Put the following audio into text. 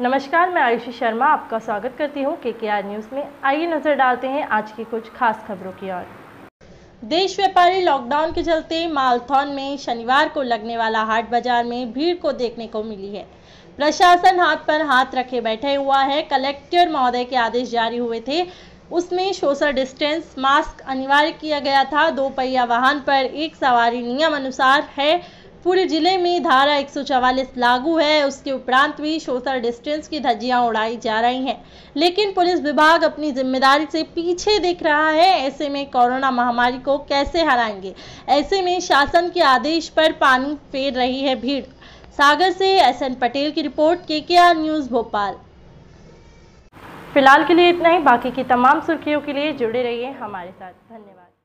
नमस्कार मैं आयुषी शर्मा आपका स्वागत करती हूँ के के न्यूज़ में आइए नज़र डालते हैं आज की कुछ खास खबरों की ओर देश व्यापारी लॉकडाउन के चलते मालथौन में शनिवार को लगने वाला हाट बाजार में भीड़ को देखने को मिली है प्रशासन हाथ पर हाथ रखे बैठे हुआ है कलेक्टर महोदय के आदेश जारी हुए थे उसमें सोशल डिस्टेंस मास्क अनिवार्य किया गया था दो पहिया वाहन पर एक सवारी नियम अनुसार है पूरे जिले में धारा 144 लागू है उसके उपरांत भी सोशल डिस्टेंस की धज्जियां उड़ाई जा रही हैं लेकिन पुलिस विभाग अपनी जिम्मेदारी से पीछे देख रहा है ऐसे में कोरोना महामारी को कैसे हराएंगे ऐसे में शासन के आदेश पर पानी फेर रही है भीड़ सागर से एस एन पटेल की रिपोर्ट के के आर न्यूज़ भोपाल फिलहाल के लिए इतना ही बाकी की तमाम सुर्खियों के लिए जुड़े रहिए हमारे साथ धन्यवाद